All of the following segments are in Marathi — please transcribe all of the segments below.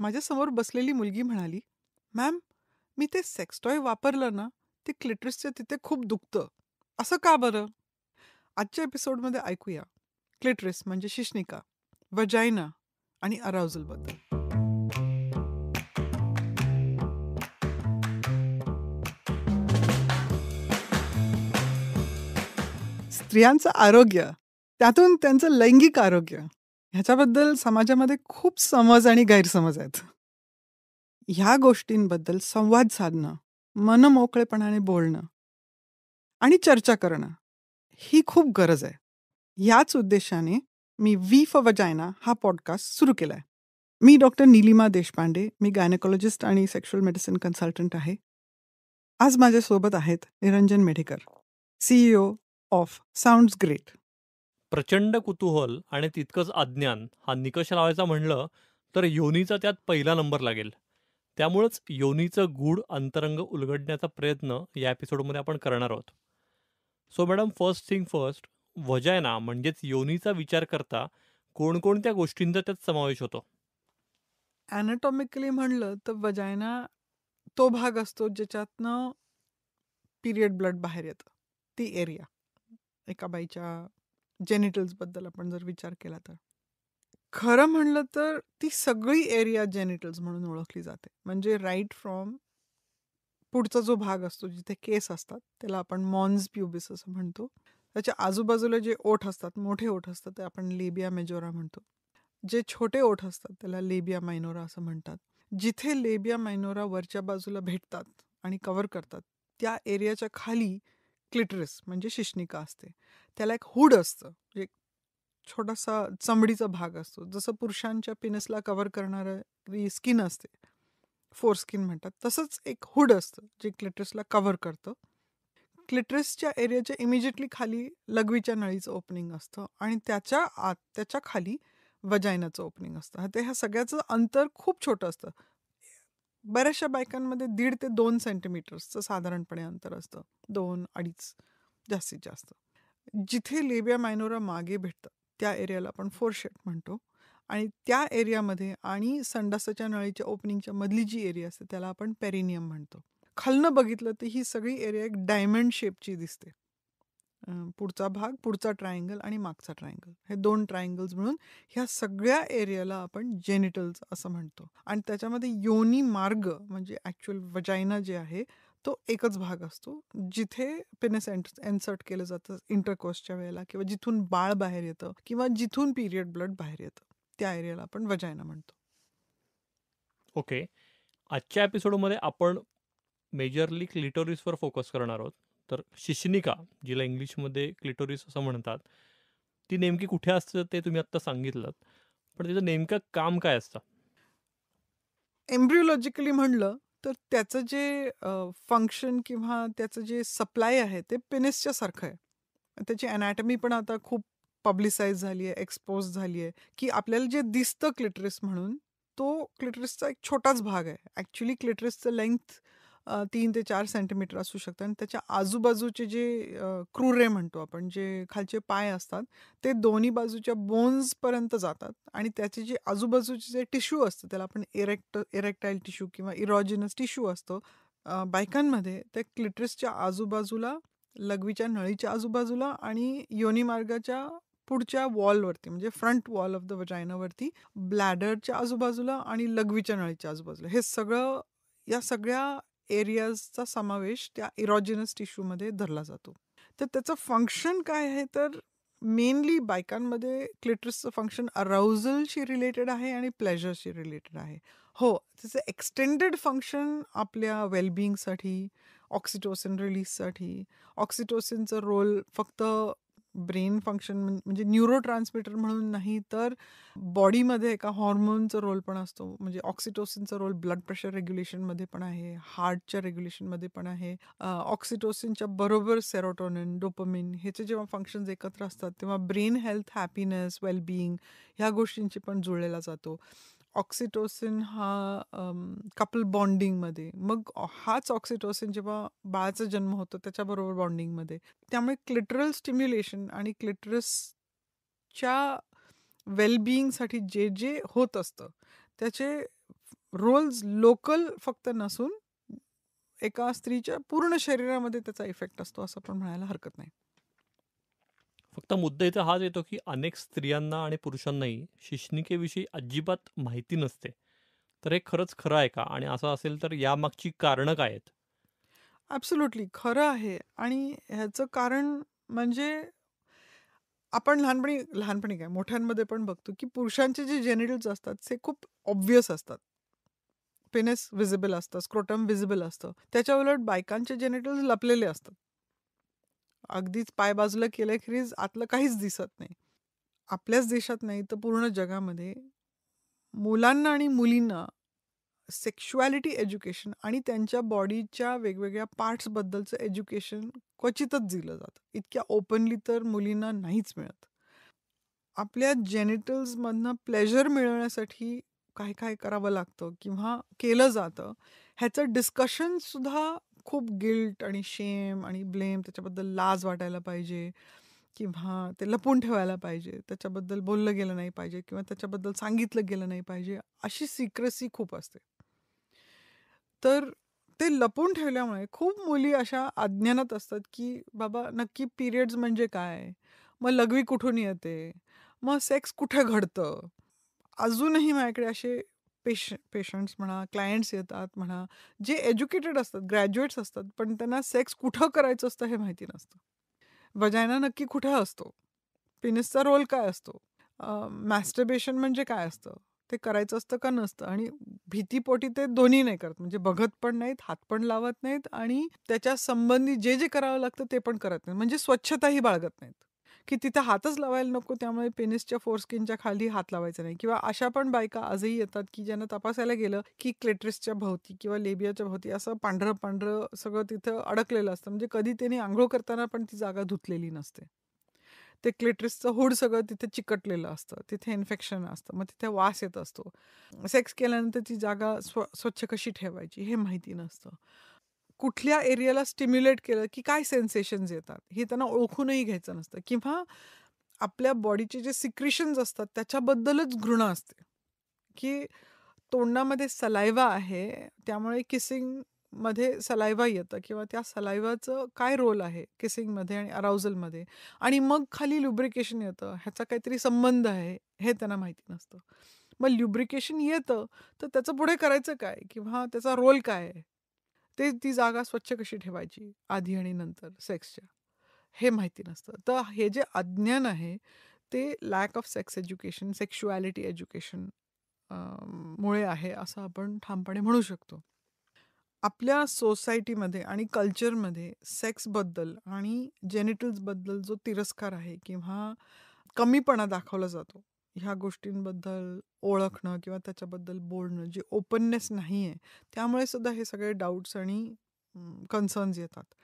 माझ्यासमोर बसलेली मुलगी म्हणाली मॅम मी ते सेक्सटॉय वापरलं ना ते क्लिटरिसच्या तिथे खूप दुखतं असं का बरं आजच्या एपिसोडमध्ये ऐकूया क्लिट्रिस म्हणजे शिश्निका वजायना आणि बद्दल स्त्रियांचं आरोग्य त्यातून त्यांचं लैंगिक आरोग्य ह्याच्याबद्दल समाजामध्ये खूप समज आणि गैरसमज आहेत. ह्या गोष्टींबद्दल संवाद साधणं, मोकळेपणाने बोलणं आणि चर्चा करणं ही खूप गरज आहे. याच उद्देशाने मी 'वी फॉर वजायना हा पॉडकास्ट सुरू केला आहे. मी डॉक्टर नीलिमा देशपांडे. मी गायनेकॉलॉजिस्ट आणि सेक्शुअल मेडिसिन कन्सल्टंट आहे. आज माझ्यासोबत आहेत Niranjan Medhekar, CEO of sounds great. प्रचंड कुतूहल आणि तितकंच अज्ञान हा निकष लावायचा म्हणलं तर योनीचा त्यात पहिला नंबर लागेल त्यामुळंच योनीचं गूढ अंतरंग उलगडण्याचा प्रयत्न या एपिसोडमध्ये आपण करणार आहोत so madam first thing first vagina म्हणजेच योनीचा विचार करता कोणकोणत्या गोष्टींचा त्यात समावेश होतो ॲनाटॉमिकली म्हणलं तर वजायना तो भाग असतो ज्याच्यातनं पिरियड ब्लड बाहेर येतं ती एरिया एका बाईच्या जेनिटल्सबद्दल आपण जर विचार केला तर खरं म्हणलं तर ती सगळी एरिया जेनिटल्स म्हणून ओळखली जाते म्हणजे राईट फ्रॉम पुढचा जो भाग असतो जिथे केस असतात त्याला आपण मॉन्स प्युबिस असं म्हणतो त्याच्या आजूबाजूला जे ओठ असतात मोठे ओठ असतात ते आपण लेबिया मेजोरा म्हणतो जे छोटे ओठ असतात त्याला लेबिया मायनोरा असं म्हणतात जिथे लेबिया मायनोरा वरच्या बाजूला भेटतात आणि कवर करतात त्या एरियाच्या खाली क्लिटरस म्हणजे शिश्निका असते त्याला एक हुड असतं म्हणजे एक छोटासा चमडीचा भाग असतो जसं पुरुषांच्या पिनसला कव्हर करणारं स्किन असते फोर स्किन म्हणतात तसंच एक हुड असतं जे क्लिटरसला कव्हर करतं क्लिटरसच्या एरियाच्या इमिजिएटली खाली लघवीच्या नळीचं ओपनिंग असतं आणि त्याच्या आत त्याच्या खाली वजायनाचं ओपनिंग असतं ते ह्या सगळ्याचं अंतर खूप छोटं असतं बऱ्याचशा बायकांमध्ये दीड ते दोन सेंटीमीटर्सचं साधारणपणे अंतर असतं दोन अडीच जास्तीत जास्त जिथे लेबिया मायनोरा मागे भेटतं त्या एरियाला आपण फोरशेट म्हणतो आणि त्या एरियामध्ये आणि संडासाच्या नळीच्या ओपनिंगच्या मधली जी एरिया असते त्याला आपण पेरिनियम म्हणतो खालनं बघितलं तर ही सगळी एरिया एक डायमंड शेपची दिसते पुढचा भाग पुढचा ट्रायंगल आणि मागचा ट्रायंगल हे दोन ट्रायंगल्स मिळून ह्या सगळ्या एरियाला आपण जेनिटल्स असं म्हणतो आणि त्याच्यामध्ये योनी मार्ग म्हणजे ऍक्च्युअल वजायना जे आहे तो एकच भाग असतो जिथे पेनेस एन्सर्ट केलं जातं इंटरकोसच्या वेळेला किंवा जिथून बाळ बाहेर येतं किंवा जिथून पिरियड ब्लड बाहेर येतं त्या एरियाला आपण वजायना म्हणतो ओके आजच्या एपिसोडमध्ये आपण मेजरली क्लिटोरिसवर फोकस करणार आहोत तर शिशनिका जिला इंग्लिशमध्ये क्लिटोरिस असं म्हणतात ती नेमकी कुठे असतं ते तुम्ही आत्ता सांगितलं पण त्याचं नेमकं काम काय असतं एम्ब्रिओलॉजिकली म्हणलं तर त्याचं जे फंक्शन किंवा त्याचं जे सप्लाय आहे ते पेनिसच्या सारखं आहे त्याची अनॅटमी पण आता खूप पब्लिसाईज झाली आहे एक्सपोज झाली आहे की आपल्याला जे दिसतं क्लिटरिस म्हणून तो क्लिटरिसचा एक छोटाच भाग आहे ॲक्च्युली क्लिटरिसचं लेंथ तीन ते चार सेंटीमीटर असू शकतं आणि त्याच्या आजूबाजूचे जे क्रूरे म्हणतो आपण जे खालचे पाय असतात ते दोन्ही बाजूच्या बोन्सपर्यंत जातात आणि त्याचे जे आजूबाजूचे जे टिश्यू असतं त्याला आपण इरेक्ट इरेक्टाईल टिश्यू किंवा इरॉजिनस टिश्यू असतो बायकांमध्ये ते क्लिट्रिसच्या आजूबाजूला लघवीच्या नळीच्या आजूबाजूला आणि योनीमार्गाच्या पुढच्या वॉलवरती म्हणजे फ्रंट वॉल ऑफ द वजायनावरती ब्लॅडरच्या आजूबाजूला आणि लघवीच्या नळीच्या आजूबाजूला हे सगळं या सगळ्या एरियाजचा समावेश त्या इरॉजिनस टिश्यूमध्ये धरला जातो तर त्याचं फंक्शन काय आहे तर मेनली बायकांमध्ये क्लिटरसचं फंक्शन अराउजलशी रिलेटेड आहे आणि प्लेजरशी रिलेटेड आहे हो त्याचं एक्सटेंडेड फंक्शन आपल्या वेलबिईंगसाठी ऑक्सिटोसिन रिलीजसाठी ऑक्सिटोसिनचं रोल फक्त ब्रेन फंक्शन म्हणजे न्यूरो ट्रान्समीटर म्हणून नाही तर बॉडीमध्ये एका हॉर्मोनचा रोल पण असतो म्हणजे ऑक्सिटोसिनचा रोल ब्लड प्रेशर रेग्युलेशनमध्ये पण आहे हार्टच्या रेग्युलेशनमध्ये पण आहे ऑक्सिटोसिनच्या बरोबर सेरोटोनिन डोपमिन ह्याचे जेव्हा फंक्शन्स एकत्र असतात तेव्हा ब्रेन हेल्थ हॅपीनेस वेलबिईंग ह्या गोष्टींशी पण जुळलेला जातो ऑक्सिटोसिन हा कपल बॉन्डिंगमध्ये मग हाच ऑक्सिटोसिन जेव्हा बाळाचा जन्म होतो त्याच्याबरोबर बॉन्डिंगमध्ये त्यामुळे क्लिटरल स्टिम्युलेशन आणि क्लिटरसच्या वेलबिईंगसाठी जे जे होत असतं त्याचे रोल्स लोकल फक्त नसून एका स्त्रीच्या पूर्ण शरीरामध्ये त्याचा इफेक्ट असतो असं पण म्हणायला हरकत नाही फक्त मुद्दा इथं हाच येतो की अनेक स्त्रियांना आणि पुरुषांनाही शिक्षणिकेविषयी अजिबात माहिती नसते तर हे खरंच खरं आहे का आणि असं असेल तर यामागची कारणं काय आहेत ॲब्सोल्युटली खरं आहे आणि ह्याचं कारण म्हणजे आपण लहानपणी लहानपणी काय मोठ्यांमध्ये पण बघतो की पुरुषांचे जे जेनेटल्स असतात ते खूप ऑब्वियस असतात पेनेस विजिबल असतं स्क्रोटम विजिबल असतं त्याच्या उलट बायकांचे जेनेटल्स लपलेले असतात अगदीच पाय बाजूला केल्याखेरीज आतलं काहीच दिसत नाही आपल्याच देशात नाही तर पूर्ण जगामध्ये मुलांना आणि मुलींना सेक्शुॲलिटी एज्युकेशन आणि त्यांच्या बॉडीच्या वेगवेगळ्या पार्ट्सबद्दलचं एज्युकेशन क्वचितच दिलं जातं इतक्या ओपनली तर मुलींना नाहीच मिळत आपल्या जेनेटल्समधनं प्लेजर मिळवण्यासाठी काय काय करावं लागतं किंवा केलं जातं ह्याचं डिस्कशनसुद्धा खूप गिल्ट आणि शेम आणि ब्लेम त्याच्याबद्दल लाज वाटायला पाहिजे किंवा ते लपून ठेवायला पाहिजे त्याच्याबद्दल बोललं गेलं नाही पाहिजे किंवा त्याच्याबद्दल सांगितलं गेलं नाही पाहिजे अशी सिक्रेसी खूप असते तर ते लपून ठेवल्यामुळे खूप मुली अशा अज्ञानात असतात की बाबा नक्की पिरियड्स म्हणजे काय मग लघवी कुठून येते मग सेक्स कुठे घडतं अजूनही माझ्याकडे असे पेश पेशंट्स म्हणा क्लायंट्स येतात म्हणा जे एज्युकेटेड असतात ग्रॅज्युएट्स असतात पण त्यांना सेक्स कुठं करायचं असतं हे माहिती नसतं वजायना नक्की कुठं असतो पिनिसचा रोल काय असतो मॅस्टर्बेशन म्हणजे काय असतं ते करायचं असतं का नसतं आणि भीतीपोटी ते दोन्ही नाही करत म्हणजे बघत पण नाहीत हात पण लावत नाहीत आणि त्याच्या संबंधी जे जे करावं लागतं ते पण करत नाहीत म्हणजे स्वच्छताही बाळगत नाहीत की तिथे हातच लावायला नको त्यामुळे पेनिसच्या फोरस्किनच्या खाली हात लावायचा नाही किंवा अशा पण बायका आजही येतात की ज्यांना तपासायला गेलं की क्लेट्रिसच्या भोवती किंवा लेबियाच्या भोवती असं पांढरं पांढरं सगळं तिथं अडकलेलं असतं म्हणजे कधी त्याने आंघोळ करताना पण ती जागा धुतलेली नसते ते क्लेट्रिसचं होड सगळं तिथे चिकटलेलं असतं तिथे इन्फेक्शन असतं मग तिथे वास येत असतो सेक्स केल्यानंतर ती जागा स्व स्वच्छ कशी ठेवायची हे माहिती नसतं कुठल्या एरियाला स्टिम्युलेट केलं की काय सेन्सेशन्स येतात हे त्यांना ओळखूनही घ्यायचं नसतं किंवा आपल्या बॉडीचे जे सिक्रिशन्स असतात त्याच्याबद्दलच घृणा असते की तोंडामध्ये सलायवा आहे त्यामुळे किसिंगमध्ये सलायवा येतं किंवा त्या सलायवाचं काय रोल आहे किसिंगमध्ये आणि मध्ये आणि मग खाली लुब्रिकेशन येतं ह्याचा काहीतरी संबंध आहे हे त्यांना माहिती नसतं मग लुब्रिकेशन येतं तर त्याचं पुढे करायचं काय किंवा त्याचा रोल काय आहे ते ती जागा स्वच्छ कशी ठेवायची आधी आणि नंतर सेक्सच्या हे माहिती नसतं तर हे जे अज्ञान आहे ते lack of sex education sexuality education मुळे आहे असं आपण ठामपणे म्हणू शकतो आपल्या सोसायटीमध्ये आणि कल्चरमध्ये सेक्सबद्दल आणि जेनेटल्सबद्दल जो तिरस्कार आहे किंवा कमीपणा दाखवला जातो ह्या गोष्टींबद्दल ओळखणं किंवा त्याच्याबद्दल बोलणं जी ओपननेस नाही आहे त्यामुळे सुद्धा हे सगळे डाऊट्स आणि कन्सर्न्स येतात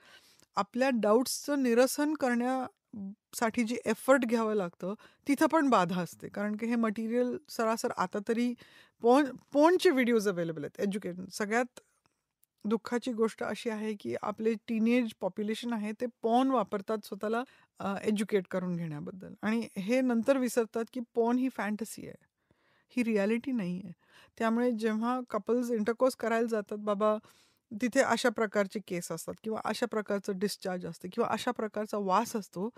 आपल्या डाऊट्सचं निरसन करण्यासाठी जी एफर्ट घ्यावं लागतं तिथं पण बाधा असते कारण की हे मटेरियल सरासर आता तरी पोन पोनचे व्हिडिओज अवेलेबल आहेत एज्युकेशन सगळ्यात दुःखाची गोष्ट अशी आहे की आपले टीनेज पॉप्युलेशन आहे ते पॉन वापरतात स्वतःला एज्युकेट करून घेण्याबद्दल आणि हे नंतर विसरतात की पोन ही फॅन्टसी आहे ही रियालिटी नाही आहे त्यामुळे जेव्हा कपल्स इंटरकोर्स करायला जातात बाबा तिथे अशा प्रकारचे केस असतात किंवा अशा प्रकारचं डिस्चार्ज असतं किंवा अशा प्रकारचा वास असतो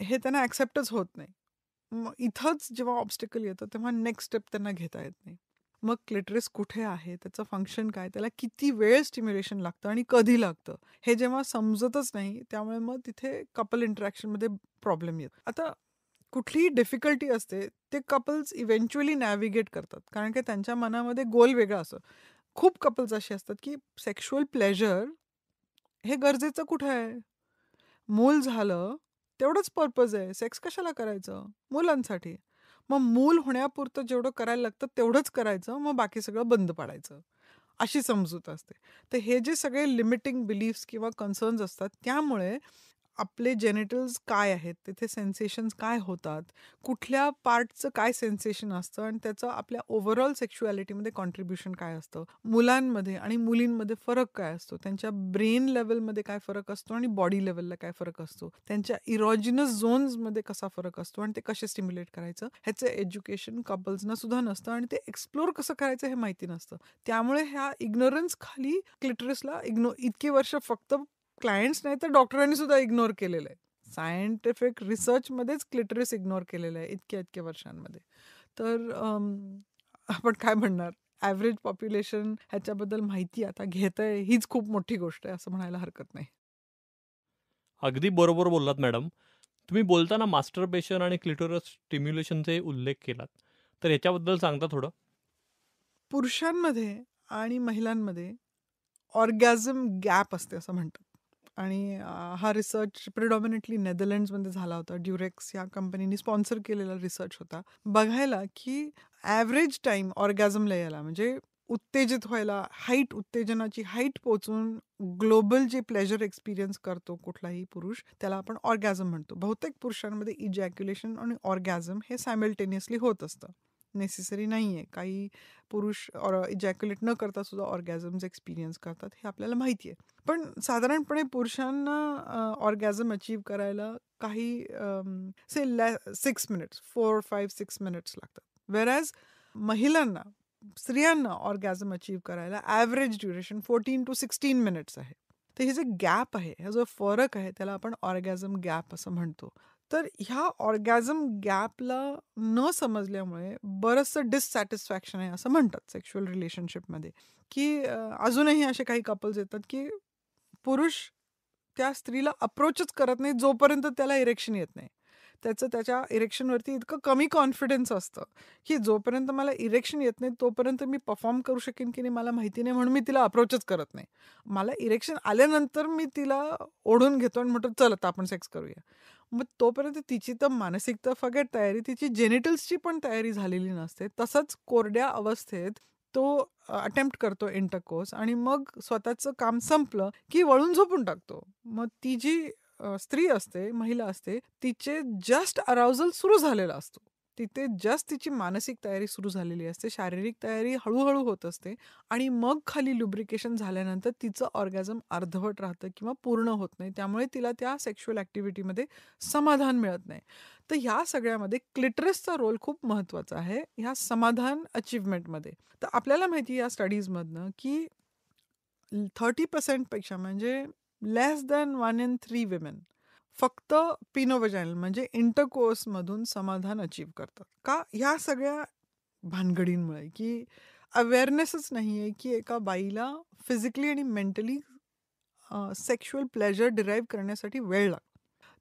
हे त्यांना ॲक्सेप्टच होत नाही मग इथंच जेव्हा ऑब्स्टिकल येतं तेव्हा नेक्स्ट स्टेप त्यांना घेता येत नाही मग क्लिटरेस कुठे आहे त्याचं फंक्शन काय त्याला किती वेळ स्टिम्युलेशन लागतं आणि कधी लागतं हे जेव्हा समजतच नाही त्यामुळे मग तिथे कपल इंटरॅक्शनमध्ये प्रॉब्लेम येतो आता कुठलीही डिफिकल्टी असते ते कपल्स इव्हेंच्युअली नॅव्हिगेट करतात कारण की त्यांच्या मनामध्ये गोल वेगळा असतो खूप कपल्स असे असतात की सेक्शुअल प्लेजर हे गरजेचं कुठं आहे मूल झालं तेवढंच पर्पज आहे सेक्स कशाला करायचं मुलांसाठी मग मूल होण्यापुरतं जेवढं करायला लागतं तेवढंच करायचं मग बाकी सगळं बंद पाडायचं अशी समजूत असते तर हे जे सगळे लिमिटिंग बिलीफ्स किंवा कन्सर्न्स असतात त्यामुळे आपले जेनेटल्स काय आहेत तिथे सेन्सेशन्स काय होतात कुठल्या पार्टचं काय सेन्सेशन असतं आणि त्याचं आपल्या ओव्हरऑल सेक्शुॲलिटीमध्ये कॉन्ट्रीब्युशन काय असतं मुलांमध्ये आणि मुलींमध्ये फरक काय असतो त्यांच्या ब्रेन लेवलमध्ये काय फरक असतो आणि बॉडी लेवलला काय फरक असतो त्यांच्या इरॉजिनस झोन्समध्ये कसा फरक असतो आणि ते कसे स्टिम्युलेट करायचं ह्याचं एज्युकेशन कपल्सना सुद्धा नसतं आणि ते एक्सप्लोर कसं करायचं हे माहिती नसतं त्यामुळे ह्या इग्नोरन्स खाली क्लिटरसला इग्नो इतकी वर्ष फक्त क्लायंट्स नाही तर डॉक्टरांनी सुद्धा इग्नोर केलेलं आहे सायंटिफिक रिसर्चमध्येच क्लिटरिस इग्नोर केलेलं आहे इतक्या इतक्या वर्षांमध्ये तर आपण काय म्हणणार ॲव्हरेज पॉप्युलेशन ह्याच्याबद्दल माहिती आता घेत आहे हीच खूप मोठी गोष्ट आहे असं म्हणायला हरकत नाही अगदी बरोबर बोललात मॅडम तुम्ही बोलताना मास्टर पेशन आणि क्लिटोरस स्टिम्युलेशनचे उल्लेख केलात तर याच्याबद्दल सांगता थोडं पुरुषांमध्ये आणि महिलांमध्ये ऑर्गॅझम गॅप असते असं म्हणतात आणि हा रिसर्च प्रिडॉमिनेटली नेदरलँड्समध्ये झाला होता ड्युरेक्स या कंपनीने स्पॉन्सर केलेला रिसर्च होता बघायला की ॲव्हरेज टाईम ऑर्गॅझम यायला म्हणजे उत्तेजित व्हायला हाईट उत्तेजनाची हाईट पोचून ग्लोबल जे प्लेजर एक्सपिरियन्स करतो कुठलाही पुरुष त्याला आपण ऑर्गॅझम म्हणतो बहुतेक पुरुषांमध्ये इजॅक्युलेशन आणि ऑर्गॅझम हे सायमल्टेनियसली होत असतं नेसेसरी नाही आहे काही पुरुष ऑर इजॅक्युलेट न करता सुद्धा ऑर्गॅझम्स एक्सपिरियन्स करतात हे आपल्याला माहिती आहे पण साधारणपणे पुरुषांना ऑर्गॅझम अचीव करायला काही say six minutes four five six minutes लागतात ॲज महिलांना स्त्रियांना ऑर्गॅझम अचीव करायला average duration fourteen to sixteen minutes आहे तर हे जे गॅप आहे हा जो फरक आहे त्याला आपण ऑर्गॅझम गॅप असं म्हणतो तर ह्या ऑर्गॅझम गॅपला न समजल्यामुळे बरंचसं डिससॅटिस्फॅक्शन आहे असं म्हणतात सेक्शुअल रिलेशनशिपमध्ये की अजूनही असे काही कपल्स येतात की पुरुष त्या स्त्रीला अप्रोचच करत नाही जोपर्यंत त्याला इरेक्शन येत नाही त्याचं त्याच्या इरेक्शनवरती इतकं कमी कॉन्फिडन्स असतं की जोपर्यंत मला इरेक्शन येत नाही तोपर्यंत मी परफॉर्म करू शकेन की नाही मला माहिती नाही म्हणून मी तिला अप्रोचच करत नाही मला इरेक्शन आल्यानंतर मी तिला ओढून घेतो आणि म्हणतो चल आता आपण सेक्स करूया मग तोपर्यंत तिची तर मानसिक तर फगेट तयारी तिची जेनेटल्सची पण तयारी झालेली नसते तसंच कोरड्या अवस्थेत तो अटेम्प्ट करतो इंटरकोर्स आणि मग स्वतःचं काम संपलं की वळून झोपून टाकतो मग ती जी स्त्री असते महिला असते तिचे जस्ट अराउजल सुरू झालेला असतो तिथे जस्ट तिची मानसिक तयारी सुरू झालेली असते शारीरिक तयारी हळूहळू होत असते आणि मग खाली लुब्रिकेशन झाल्यानंतर तिचं ऑर्गॅझम अर्धवट राहतं किंवा पूर्ण होत नाही त्यामुळे तिला त्या सेक्शुअल ॲक्टिव्हिटीमध्ये समाधान मिळत नाही तर ह्या सगळ्यामध्ये क्लिटरसचा रोल खूप महत्त्वाचा आहे ह्या समाधान अचीवमेंटमध्ये तर आपल्याला माहिती या स्टडीजमधनं की थर्टी पर्सेंटपेक्षा म्हणजे less than one in three women फक्त पिनोवजॅनल म्हणजे इंटरकोर्समधून समाधान अचीव करतात का ह्या सगळ्या भानगडींमुळे की अवेअरनेसच नाही आहे की एका बाईला फिजिकली आणि मेंटली सेक्शुअल प्लेजर डिराईव्ह करण्यासाठी वेळ लागतो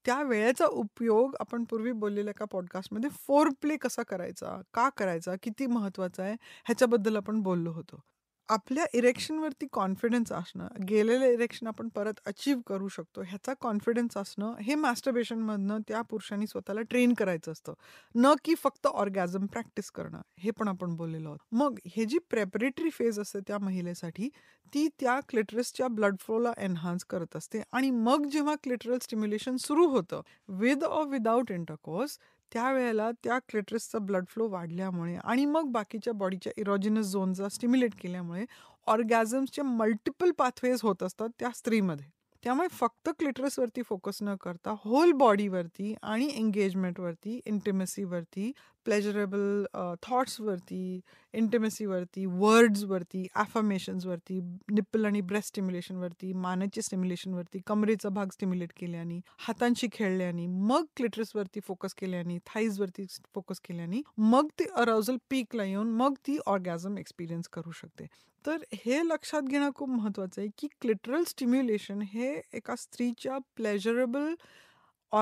त्या वेळेचा उपयोग आपण पूर्वी बोललेल्या एका पॉडकास्टमध्ये फोर प्ले कसा करायचा का करायचा किती महत्त्वाचा आहे ह्याच्याबद्दल आपण बोललो होतो आपल्या इरेक्शनवरती कॉन्फिडन्स असणं गेलेलं इरेक्शन आपण परत अचीव्ह करू शकतो ह्याचा कॉन्फिडन्स असणं हे मास्टरबेशन मधनं त्या पुरुषांनी स्वतःला ट्रेन करायचं असतं न की फक्त ऑर्गॅझम प्रॅक्टिस करणं हे पण आपण बोललेलो आहोत मग हे जी प्रेपरेटरी फेज असते त्या महिलेसाठी ती त्या क्लिटरसच्या ब्लड फ्लोला एनहान्स करत असते आणि मग जेव्हा क्लिटरल स्टिम्युलेशन सुरू होतं विद ऑर विदाऊट इंटरकोर्स त्यावेळेला त्या क्लेटरसचा ब्लड फ्लो वाढल्यामुळे आणि मग बाकीच्या बॉडीच्या इरोजिनस झोनचा स्टिम्युलेट केल्यामुळे ऑर्गॅझम्सचे मल्टिपल पाथवेज होत असतात त्या स्त्रीमध्ये त्यामुळे फक्त क्लिटरसवरती फोकस न करता होल बॉडीवरती आणि एंगेजमेंटवरती इंटिमेसीवरती प्लेजरेबल थॉट्सवरती इंटिमेसीवरती वर्ड्सवरती ॲफर्मेशन्सवरती निप्पल आणि ब्रेस्ट स्टिम्युलेशनवरती मानाचे स्टिम्युलेशनवरती कमरेचा भाग स्टिम्युलेट केल्याने हातांशी खेळल्याने मग क्लिटरसवरती फोकस केल्याने थाईजवरती फोकस केल्याने मग ती अरावजल पीकला येऊन मग ती ऑर्गॅझम एक्सपिरियन्स करू शकते तर हे लक्षात घेणं खूप महत्त्वाचं आहे की क्लिटरल स्टिम्युलेशन हे एका स्त्रीच्या प्लेजरेबल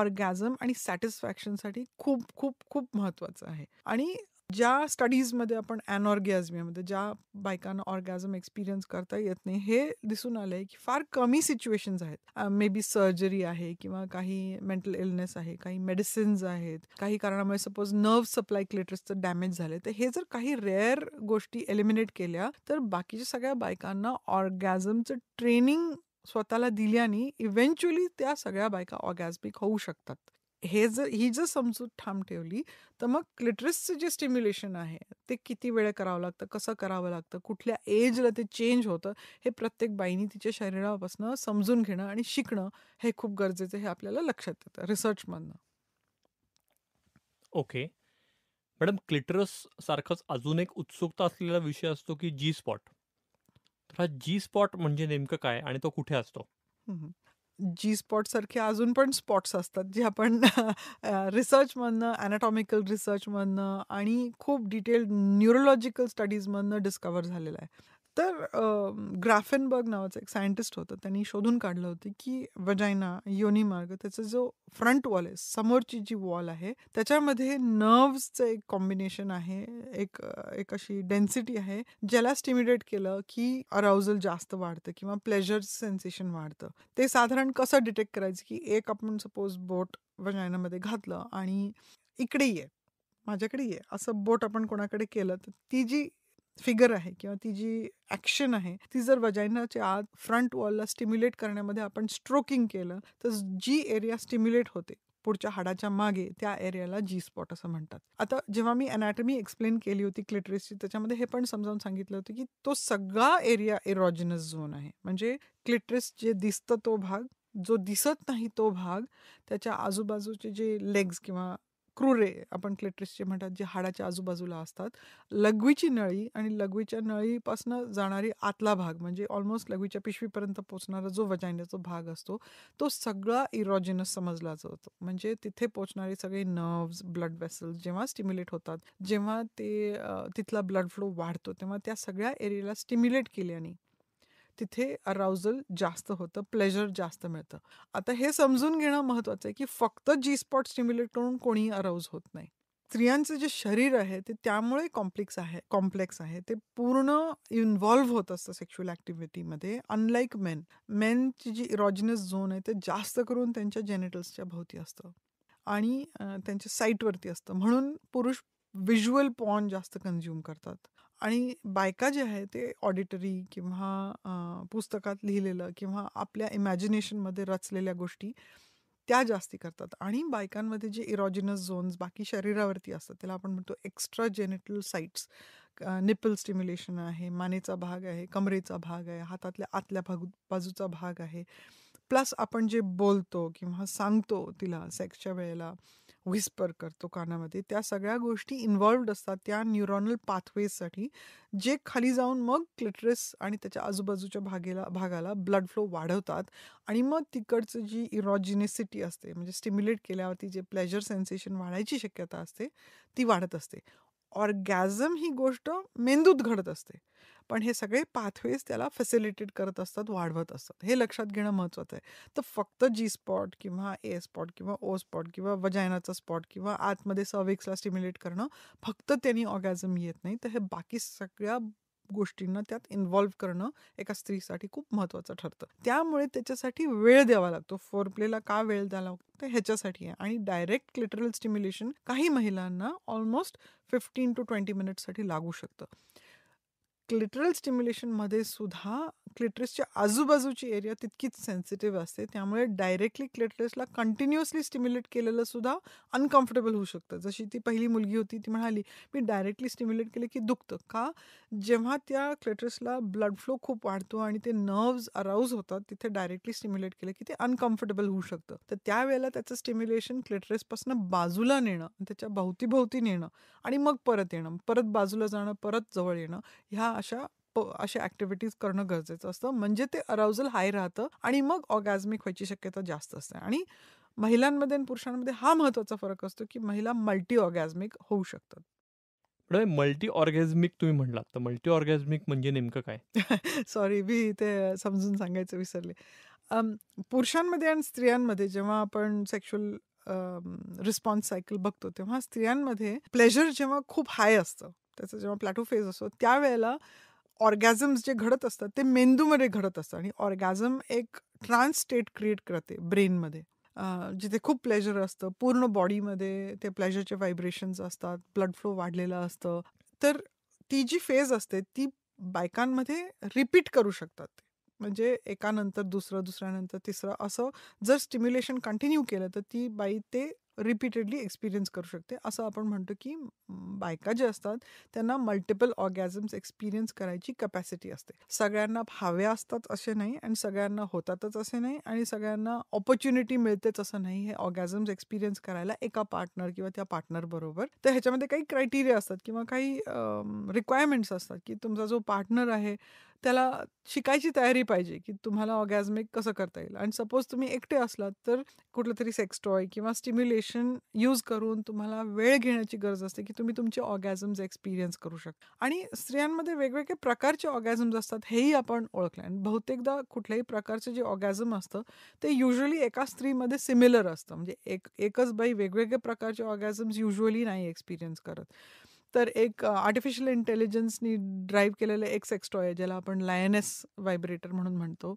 ऑर्गॅझम आणि सॅटिस्फॅक्शनसाठी खूप खूप खूप महत्त्वाचं आहे आणि ज्या स्टडीजमध्ये आपण मध्ये ज्या बायकांना ऑर्गॅझम एक्सपिरियन्स करता येत नाही हे दिसून आलं आहे की फार कमी सिच्युएशन्स आहेत मे बी सर्जरी आहे किंवा काही मेंटल इलनेस आहे काही मेडिसिन्स आहेत काही कारणामुळे सपोज नर्व सप्लाय क्लेटर्सचं डॅमेज झाले तर हे जर काही रेअर गोष्टी एलिमिनेट केल्या तर बाकीच्या सगळ्या बायकांना ऑर्गॅझमचं ट्रेनिंग स्वतःला दिल्याने इव्हेंच्युअली त्या सगळ्या बायका ऑगॅस्मिक होऊ शकतात हे जर ही जर समजूत ठाम ठेवली तर मग क्लिटरसचं जे स्टिम्युलेशन आहे ते किती वेळ करावं लागतं कसं करावं लागतं कुठल्या एजला ते चेंज होतं हे प्रत्येक बाईनी तिच्या शरीरापासून समजून घेणं आणि शिकणं हे खूप गरजेचं हे आपल्याला लक्षात येतं रिसर्चमधनं ओके मॅडम क्लिटरस सारखाच अजून एक उत्सुकता असलेला विषय असतो की जी स्पॉट तर हा जी स्पॉट म्हणजे नेमकं काय आणि तो कुठे असतो जी स्पॉट सारखे अजून पण स्पॉट्स असतात जे आपण रिसर्च अनाटॉमिकल रिसर्च म्हणणं आणि खूप डिटेल न्यूरोलॉजिकल म्हणणं डिस्कवर झालेलं आहे तर ग्राफेनबर्ग नावाचं एक सायंटिस्ट होतं त्यांनी शोधून काढलं होतं की वजायना योनी मार्ग त्याचा जो फ्रंट वॉल आहे समोरची जी वॉल आहे त्याच्यामध्ये नर्व्सचं एक कॉम्बिनेशन आहे एक एक अशी डेन्सिटी आहे ज्याला स्टिम्युलेट केलं की अराउजल जास्त वाढतं किंवा प्लेजर सेन्सेशन वाढतं ते साधारण कसं डिटेक्ट करायचं की एक आपण सपोज बोट वजायनामध्ये घातलं आणि इकडे ये माझ्याकडे ये असं बोट आपण कोणाकडे केलं तर ती जी फिगर आहे किंवा ती जी ॲक्शन आहे ती जर वजायनाच्या आत फ्रंट वॉलला स्टिम्युलेट करण्यामध्ये आपण स्ट्रोकिंग केलं तर जी एरिया स्टिम्युलेट होते पुढच्या हाडाच्या मागे त्या एरियाला जी स्पॉट असं म्हणतात आता जेव्हा मी अनॅटमी एक्सप्लेन केली होती क्लिटरिसची त्याच्यामध्ये हे पण समजावून सांगितलं होतं की तो सगळा एरिया एरॉजिनस झोन आहे म्हणजे क्लिटरिस जे दिसतं तो भाग जो दिसत नाही तो भाग त्याच्या आजूबाजूचे जे लेग्स किंवा क्रुरे आपण क्लेट्रिसचे म्हणतात जे हाडाच्या आजूबाजूला असतात लघवीची नळी आणि लघवीच्या नळीपासून जाणारी आतला भाग म्हणजे ऑलमोस्ट लघवीच्या पिशवीपर्यंत पोचणारा जो वजायनाचा भाग असतो तो सगळा इरोजिनस समजला जातो म्हणजे तिथे पोचणारे सगळे नर्व्स ब्लड वेसल्स जेव्हा स्टिम्युलेट होतात जेव्हा ते तिथला ब्लड फ्लो वाढतो तेव्हा त्या सगळ्या एरियाला स्टिम्युलेट केल्याने तिथे अराउजल जास्त होतं प्लेजर जास्त मिळतं आता हे समजून घेणं महत्त्वाचं आहे की फक्त जी स्पॉट स्टिम्युलेट करून कोणीही अराउज होत नाही स्त्रियांचं जे शरीर आहे ते त्यामुळे कॉम्प्लेक्स आहे कॉम्प्लेक्स आहे ते पूर्ण इन्व्हॉल्व्ह होत असतं सेक्शुअल ॲक्टिव्हिटीमध्ये अनलाईक मेन मेनची जी इरॉजिनस झोन आहे ते जास्त करून त्यांच्या जेनेटल्सच्या भोवती असतं आणि त्यांच्या साईटवरती असतं म्हणून पुरुष विज्युअल पॉन जास्त कन्झ्युम करतात आणि बायका जे आहे ते ऑडिटरी किंवा पुस्तकात लिहिलेलं किंवा आपल्या इमॅजिनेशनमध्ये रचलेल्या गोष्टी त्या जास्ती करतात आणि बायकांमध्ये जे इरॉजिनस झोन्स बाकी शरीरावरती असतात त्याला आपण म्हणतो extra genital sites nipple stimulation आहे मानेचा भाग आहे कमरेचा भाग आहे हातातल्या आतल्या भाग बाजूचा भाग आहे प्लस आपण जे बोलतो किंवा सांगतो तिला सेक्सच्या वेळेला विस्पर करतो कानामध्ये त्या सगळ्या गोष्टी इन्वॉल्वड असतात त्या न्यूरॉनल पाथवेजसाठी जे खाली जाऊन मग क्लिटरस आणि त्याच्या आजूबाजूच्या भागेला भागाला ब्लड फ्लो वाढवतात आणि मग तिकडचं जी इरॉजिनेसिटी असते म्हणजे स्टिम्युलेट केल्यावरती जे प्लेजर सेन्सेशन वाढायची शक्यता असते ती वाढत असते ऑर्गॅझम ही गोष्ट मेंदूत घडत असते पण हे सगळे पाथवेज त्याला फॅसिलिटेट करत असतात वाढवत असतात हे लक्षात घेणं महत्त्वाचं आहे तर फक्त जी स्पॉट किंवा ए स्पॉट किंवा ओ स्पॉट किंवा वजायनाचा स्पॉट किंवा आतमध्ये सर्विक्सला स्टिम्युलेट करणं फक्त त्यांनी ऑगॅझम येत नाही तर हे बाकी सगळ्या गोष्टींना त्यात इन्वॉल्व्ह करणं एका स्त्रीसाठी खूप महत्वाचं ठरतं त्यामुळे त्याच्यासाठी वेळ द्यावा लागतो फोर प्लेला का वेळ द्यावा लागतो ह्याच्यासाठी आहे आणि डायरेक्ट क्लिटरल स्टिम्युलेशन काही महिलांना ऑलमोस्ट फिफ्टीन टू ट्वेंटी मिनिटसाठी लागू शकतं क्लिटरल स्टिम्युलेशनमध्ये सुद्धा क्लिटरसच्या आजूबाजूची एरिया तितकीच सेन्सिटिव्ह असते त्यामुळे डायरेक्टली क्लिटरसला कंटिन्युअसली स्टिम्युलेट केलेलं सुद्धा अनकम्फर्टेबल होऊ शकतं जशी ती पहिली मुलगी होती ती म्हणाली मी डायरेक्टली स्टिम्युलेट केले की दुखतं का जेव्हा त्या क्लिटरसला ब्लड फ्लो खूप वाढतो आणि ते नर्व्ज अराऊज होतात तिथे डायरेक्टली स्टिम्युलेट केलं की ते अनकम्फर्टेबल होऊ शकतं तर त्यावेळेला त्याचं स्टिम्युलेशन क्लिटरसपासून बाजूला नेणं त्याच्या भोवतीभोवती नेणं आणि मग परत येणं परत बाजूला जाणं परत जवळ येणं ह्या अशा अशा ऍक्टिव्हिटीज करणं गरजेचं असतं म्हणजे ते अराउजल हाय राहतं आणि मग ऑगॅझमिक व्हायची शक्यता जास्त असते आणि महिलांमध्ये आणि पुरुषांमध्ये हा महत्वाचा फरक असतो की महिला मल्टी ऑर्गॅझमिक होऊ शकतात मल्टी ऑर्गॅझमिक तुम्ही म्हणलात तर मल्टी ऑर्गॅझमिक म्हणजे नेमकं काय सॉरी मी ते समजून सांगायचं विसरले पुरुषांमध्ये आणि स्त्रियांमध्ये जेव्हा आपण सेक्शुअल रिस्पॉन्स सायकल बघतो तेव्हा स्त्रियांमध्ये प्लेजर जेव्हा खूप हाय असतं त्याचं जेव्हा प्लॅटो फेज असतो त्यावेळेला ऑर्गॅझम्स जे घडत असतात ते मेंदूमध्ये घडत असतात आणि ऑर्गॅझम एक ट्रान्स स्टेट क्रिएट करते ब्रेनमध्ये जिथे खूप प्लेजर असतं पूर्ण बॉडीमध्ये ते प्लेजरचे व्हायब्रेशन्स असतात ब्लड फ्लो वाढलेलं असतं तर ती जी फेज असते ती बायकांमध्ये रिपीट करू शकतात म्हणजे एकानंतर दुसरं दुसऱ्यानंतर तिसरं असं जर स्टिम्युलेशन कंटिन्यू केलं तर ती बाई ते रिपीटेडली एक्सपिरियन्स करू शकते असं आपण म्हणतो की बायका ज्या असतात त्यांना मल्टिपल ऑर्गॅझम्स एक्सपिरियन्स करायची कपॅसिटी असते सगळ्यांना हवे असतात असे नाही आणि सगळ्यांना होतातच असे नाही आणि सगळ्यांना ऑपॉर्च्युनिटी मिळतेच असं नाही हे ऑर्गॅझम्स एक्सपिरियन्स करायला एका पार्टनर किंवा त्या पार्टनर बरोबर तर ह्याच्यामध्ये काही क्रायटेरिया असतात किंवा काही रिक्वायरमेंट्स असतात की तुमचा जो पार्टनर आहे त्याला शिकायची तयारी पाहिजे की तुम्हाला ऑगॅझमिक कसं करता येईल आणि सपोज तुम्ही एकटे असलात तर कुठलं तरी सेक्स टॉय किंवा स्टिम्युलेशन यूज करून तुम्हाला वेळ घेण्याची गरज असते की तुम्ही तुमचे ऑगॅझम्स एक्सपिरियन्स करू शकता आणि स्त्रियांमध्ये वेगवेगळे प्रकारचे ऑगॅझम्स असतात हेही आपण ओळखलं आणि बहुतेकदा कुठल्याही प्रकारचे जे ऑगॅझम असतं ते युजली एका स्त्रीमध्ये सिमिलर असतं म्हणजे एक एकच बाई वेगवेगळे प्रकारचे ऑगॅझम्स युजली नाही एक्सपिरियन्स करत तर एक आर्टिफिशियल इंटेलिजन्सनी ड्राईव्ह केलेलं एक टॉय आहे ज्याला आपण लायनेस व्हायब्रेटर म्हणून म्हणतो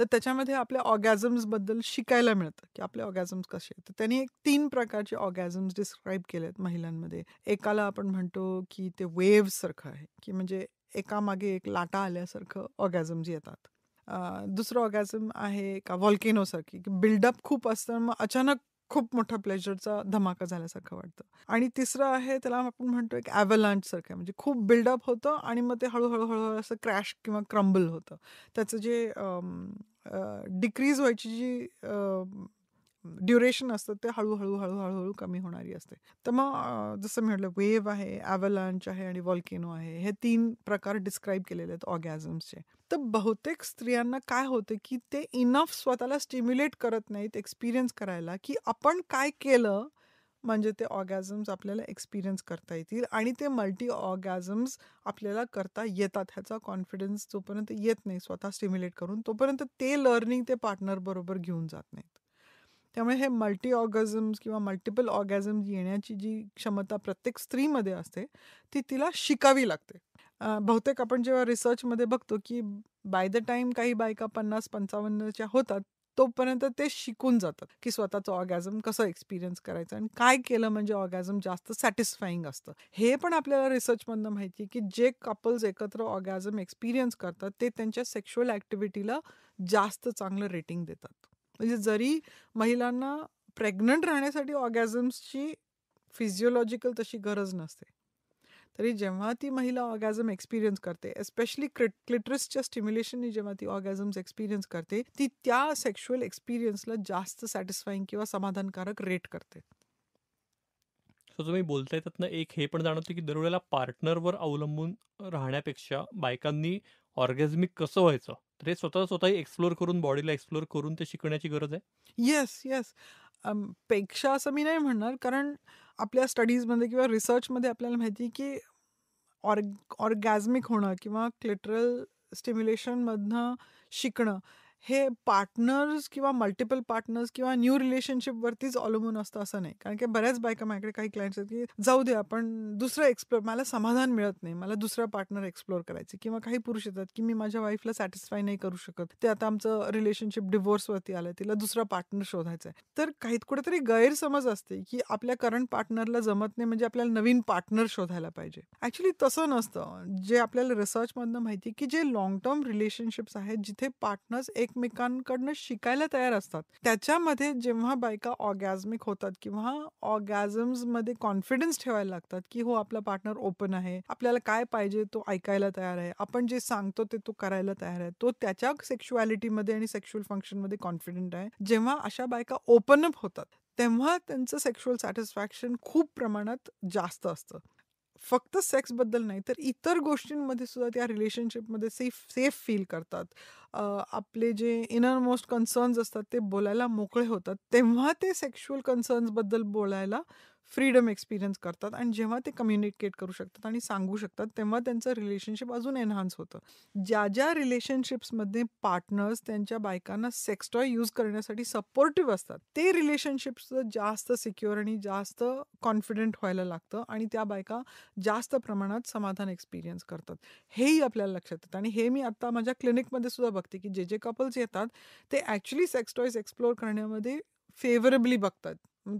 तर त्याच्यामध्ये आपल्या ऑगॅझम्सबद्दल शिकायला मिळतं की आपले ऑगॅझम्स कसे आहेत तर त्यांनी एक तीन प्रकारचे ऑगॅझम्स डिस्क्राईब केले आहेत महिलांमध्ये एकाला आपण म्हणतो की ते वेव्हसारखं आहे की म्हणजे एकामागे एक लाटा आल्यासारखं ऑगॅझम्स येतात दुसरं ऑगॅझम आहे का व्हॉल्केनोसारखी की बिल्डअप खूप असतं मग अचानक खूप मोठा प्लेजरचा धमाका झाल्यासारखं वाटतं आणि तिसरं आहे त्याला आपण म्हणतो एक ॲव्हलांच सारखं म्हणजे खूप बिल्डअप होतं आणि मग ते हळूहळू हळूहळू असं क्रॅश किंवा क्रम्बल होतं त्याचं जे डिक्रीज व्हायची जी ड्युरेशन असतं ते हळूहळू हळूहळूहळू कमी होणारी असते तर मग जसं मी म्हटलं वेव्ह आहे ॲव्हलांच आहे आणि वॉल्केनो आहे हे तीन प्रकार डिस्क्राईब केलेले आहेत ऑर्गॅझम्सचे तर बहुतेक स्त्रियांना काय होतं की ते इनफ स्वतःला स्टिम्युलेट करत नाहीत एक्सपिरियन्स करायला की आपण काय केलं म्हणजे ते ऑगॅझम्स आपल्याला एक्सपिरियन्स करता येतील आणि ते मल्टी ऑगॅझम्स आपल्याला करता येतात ह्याचा कॉन्फिडन्स जोपर्यंत येत नाही स्वतः स्टिम्युलेट करून तोपर्यंत ते लर्निंग ते पार्टनर बरोबर घेऊन जात नाहीत त्यामुळे हे मल्टी ऑर्गॅझम्स किंवा मल्टिपल ऑर्गॅझम्स येण्याची जी क्षमता प्रत्येक स्त्रीमध्ये असते ती तिला शिकावी लागते बहुतेक आपण जेव्हा रिसर्चमध्ये बघतो की बाय द टाईम काही बायका पन्नास पंचावन्नच्या होतात तोपर्यंत ते शिकून जातात की स्वतःचं ऑर्गॅझम कसं एक्सपिरियन्स करायचं आणि काय केलं म्हणजे ऑर्गॅझम जास्त सॅटिस्फाईंग असतं हे पण आपल्याला रिसर्चमधनं माहिती की जे कपल्स एकत्र ऑर्गॅझम एक्सपिरियन्स करतात ते त्यांच्या सेक्शुअल ॲक्टिव्हिटीला जास्त चांगलं रेटिंग देतात म्हणजे जरी महिलांना प्रेग्नंट राहण्यासाठी ऑगॅझम्सची फिजिओलॉजिकल तशी गरज नसते तरी जेव्हा ती महिला ऑगॅझम एक्सपिरियन्स करते एस्पेशली क्रिट क्लिटरसच्या स्टिम्युलेशनने जेव्हा ती ऑगॅझम्स एक्सपिरियन्स करते ती त्या सेक्शुअल एक्सपिरियन्सला जास्त सॅटिस्फाईंग किंवा समाधानकारक रेट करते सो तुम्ही बोलताय त्यातनं एक हे पण जाणवतं की दरवेळेला पार्टनरवर अवलंबून राहण्यापेक्षा बायकांनी ऑर्गेझमिक कसं व्हायचं तर हे स्वतः स्वतः एक्सप्लोर करून बॉडीला एक्सप्लोर करून ते शिकण्याची गरज आहे येस येस पेक्षा असं मी नाही म्हणणार कारण आपल्या स्टडीजमध्ये किंवा रिसर्चमध्ये आपल्याला माहिती की ऑर्ग ऑर्गॅझमिक होणं किंवा क्लिटरल स्टिम्युलेशनमधनं शिकणं हे पार्टनर्स किंवा मल्टिपल पार्टनर्स किंवा न्यू रिलेशनशिपवरतीच अवलंबून असतं असं नाही कारण की बऱ्याच बायका माझ्याकडे काही क्लायंट्स आहेत की जाऊ दे आपण दुसरं एक्सप्लोर मला समाधान मिळत नाही मला दुसरा पार्टनर एक्सप्लोर करायचं किंवा काही पुरुष येतात की मी माझ्या वाईफला सॅटिस्फाय नाही करू शकत ते आता आमचं रिलेशनशिप डिव्होर्सवरती आलं तिला दुसरा पार्टनर शोधायचा आहे तर काही कुठेतरी गैरसमज असते की आपल्या करंट पार्टनरला जमत नाही म्हणजे आपल्याला नवीन पार्टनर शोधायला पाहिजे ऍक्च्युली तसं नसतं जे आपल्याला रिसर्चमधनं माहिती की जे लॉंग टर्म रिलेशनशिप्स आहेत जिथे पार्टनर्स एक एकमेकांकडनं शिकायला तयार असतात त्याच्यामध्ये जेव्हा बायका ऑगॅझमिक होतात किंवा ऑगॅझम्स मध्ये कॉन्फिडन्स ठेवायला लागतात की हो आपला पार्टनर ओपन आहे आपल्याला काय पाहिजे तो ऐकायला तयार आहे आपण जे सांगतो ते तो करायला तयार आहे तो त्याच्या सेक्शुअलिटीमध्ये आणि सेक्शुअल मध्ये कॉन्फिडंट आहे जेव्हा अशा बायका ओपन अप होतात तेव्हा त्यांचं सेक्शुअल सॅटिस्फॅक्शन खूप प्रमाणात जास्त असतं फक्त सेक्स बद्दल नाही तर इतर गोष्टींमध्ये सुद्धा त्या मध्ये सेफ सेफ फील करतात आपले जे इनर मोस्ट कन्सर्न्स असतात ते बोलायला मोकळे होतात तेव्हा ते सेक्शुअल बद्दल बोलायला फ्रीडम एक्सपिरियन्स करतात आणि जेव्हा ते कम्युनिकेट करू शकतात आणि सांगू शकतात तेव्हा त्यांचं रिलेशनशिप अजून एन्हान्स होतं ज्या ज्या रिलेशनशिप्समध्ये पार्टनर्स त्यांच्या बायकांना सेक्सटॉय यूज करण्यासाठी सपोर्टिव्ह असतात ते रिलेशनशिप्स जास्त सिक्युअर आणि जास्त कॉन्फिडंट व्हायला लागतं आणि त्या बायका जास्त प्रमाणात समाधान एक्सपिरियन्स करतात हेही आपल्याला लक्षात येतं आणि हे मी आत्ता माझ्या क्लिनिकमध्ये सुद्धा बघते की जे जे कपल्स येतात ते ॲक्च्युली सेक्स्टॉयज एक्सप्लोअर करण्यामध्ये फेवरेबली बघतात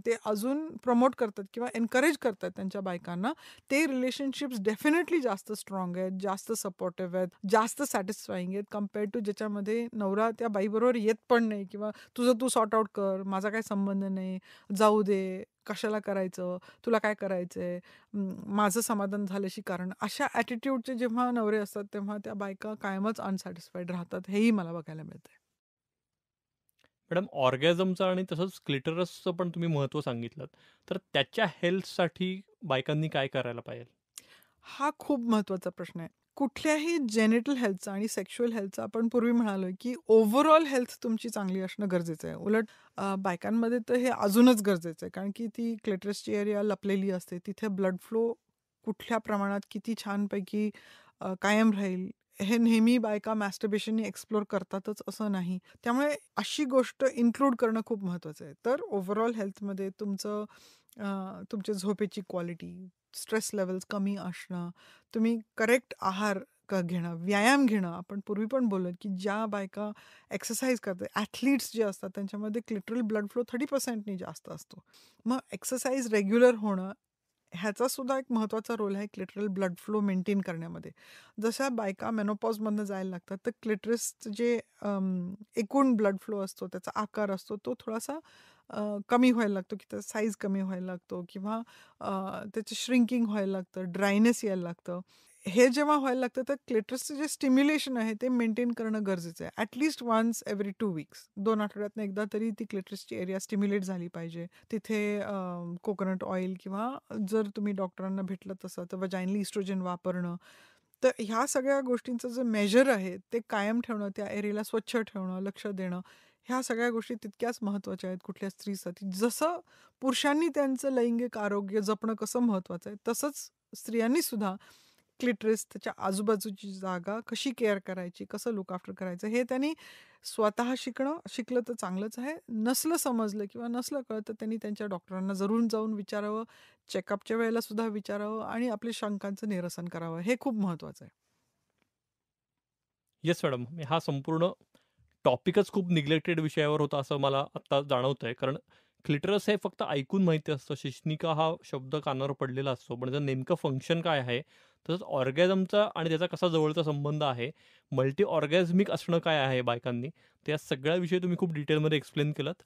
ते अजून प्रमोट करतात किंवा एनकरेज करतात त्यांच्या बायकांना ते रिलेशनशिप्स डेफिनेटली जास्त स्ट्रॉंग आहेत जास्त सपोर्टिव्ह आहेत जास्त सॅटिस्फाईंग आहेत कम्पेअर टू ज्याच्यामध्ये नवरा त्या बाईबरोबर येत पण नाही किंवा तुझं तू सॉर्ट आऊट कर माझा काय संबंध नाही जाऊ दे कशाला करायचं तुला काय करायचं आहे माझं समाधान झाल्याशी कारण अशा ॲटिट्यूडचे जेव्हा नवरे असतात तेव्हा त्या बायका कायमच अनसॅटिस्फाईड राहतात हेही मला बघायला मिळतं मॅडम ऑर्गॅझमचं आणि तसंच क्लिटरसचं पण तुम्ही महत्त्व सांगितलं तर त्याच्या हेल्थसाठी बायकांनी काय करायला पाहिजे हा खूप महत्त्वाचा प्रश्न आहे कुठल्याही जेनेटल हेल्थचा आणि सेक्शुअल हेल्थचा आपण पूर्वी म्हणालो की ओव्हरऑल हेल्थ तुमची चांगली असणं गरजेचं आहे उलट बायकांमध्ये तर हे अजूनच गरजेचं आहे कारण की ती क्लेटरसची एरिया लपलेली असते तिथे ब्लड फ्लो कुठल्या प्रमाणात किती छानपैकी कायम राहील हे नेहमी बायका मॅस्टरबेशननी एक्सप्लोर करतातच असं नाही त्यामुळे अशी गोष्ट इन्क्लूड करणं खूप महत्त्वाचं आहे तर ओव्हरऑल हेल्थमध्ये तुमचं तुमच्या झोपेची क्वालिटी स्ट्रेस लेवल्स कमी असणं तुम्ही करेक्ट आहार का घेणं व्यायाम घेणं आपण पूर्वी पण बोलत की ज्या बायका एक्सरसाइज करतात ॲथलीट्स जे असतात त्यांच्यामध्ये क्लिटरल ब्लड फ्लो थर्टी पर्सेंटनी जास्त असतो मग एक्सरसाइज रेग्युलर होणं ह्याचा सुद्धा एक महत्त्वाचा रोल आहे क्लिटरल ब्लड फ्लो मेंटेन करण्यामध्ये जशा बायका मेनोपॉजमधनं जायला लागतात तर क्लिटरसचं जे एकूण ब्लड फ्लो असतो त्याचा आकार असतो तो थोडासा कमी व्हायला लागतो की त्याचा साईज कमी व्हायला लागतो किंवा त्याचं श्रिंकिंग व्हायला लागतं ड्रायनेस यायला लागतं हे जेव्हा व्हायला लागतं तर क्लेटरसचं जे स्टिम्युलेशन आहे ते मेंटेन करणं गरजेचं आहे at least once every two weeks दोन आठवड्यातनं एकदा तरी ती क्लेटरसची एरिया स्टिम्युलेट झाली पाहिजे तिथे कोकोनट ऑइल किंवा जर तुम्ही डॉक्टरांना भेटलं तसं तर वजायनली इस्ट्रोजन वापरणं तर ह्या सगळ्या गोष्टींचं जे मेजर आहे ते कायम ठेवणं त्या एरियाला स्वच्छ ठेवणं लक्ष देणं ह्या सगळ्या गोष्टी तितक्याच महत्त्वाच्या आहेत कुठल्या स्त्रीसाठी जसं पुरुषांनी त्यांचं लैंगिक आरोग्य जपणं कसं महत्त्वाचं आहे तसंच स्त्रियांनीसुद्धा क्लिटरिस त्याच्या आजूबाजूची जागा कशी केअर करायची कसं लुकआफ्टर करायचं हे त्यांनी स्वतः शिकणं शिकलं तर चांगलंच आहे नसलं समजलं किंवा नसलं कळतं तर त्यांनी त्यांच्या डॉक्टरांना जरूर जाऊन विचारावं चेकअपच्या वेळेला सुद्धा विचारावं आणि आपल्या शंकांचं निरसन करावं हे खूप महत्वाचं आहे येस मॅडम हा संपूर्ण टॉपिकच खूप निग्लेक्टेड विषयावर होता असं मला आत्ता जाणवत आहे कारण क्लिटरस हे फक्त ऐकून माहिती असतं शिष्णिका हा शब्द कानावर पडलेला असतो पण त्याचं नेमकं फंक्शन काय आहे तसंच ऑर्गॅझमचा आणि त्याचा कसा जवळचा संबंध आहे मल्टी ऑर्गॅझमिक असणं काय आहे बायकांनी त्या सगळ्याविषयी तुम्ही खूप डिटेलमध्ये एक्सप्लेन केलात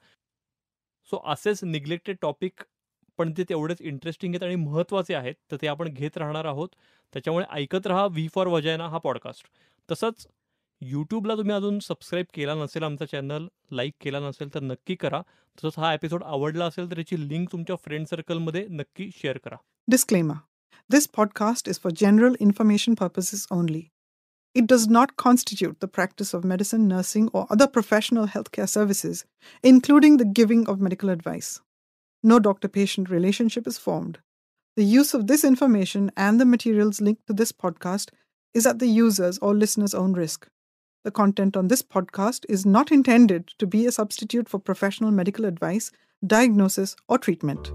सो असेच निग्लेक्टेड टॉपिक पण ते तेवढेच इंटरेस्टिंग आहेत आणि महत्त्वाचे आहेत तर ते आपण घेत राहणार आहोत त्याच्यामुळे ऐकत राहा व्ही फॉर वजायना हा पॉडकास्ट तसंच यूट्यूबला तुम्ही अजून सबस्क्राईब केला नसेल आमचा चॅनल लाईक केला नसेल तर नक्की करा तसंच हा एपिसोड आवडला असेल तर याची लिंक तुमच्या फ्रेंड सर्कलमध्ये नक्की शेअर करा डिस्क्लेमा This podcast is for general information purposes only. It does not constitute the practice of medicine, nursing, or other professional healthcare services, including the giving of medical advice. No doctor patient relationship is formed. The use of this information and the materials linked to this podcast is at the user's or listener's own risk. The content on this podcast is not intended to be a substitute for professional medical advice, diagnosis, or treatment.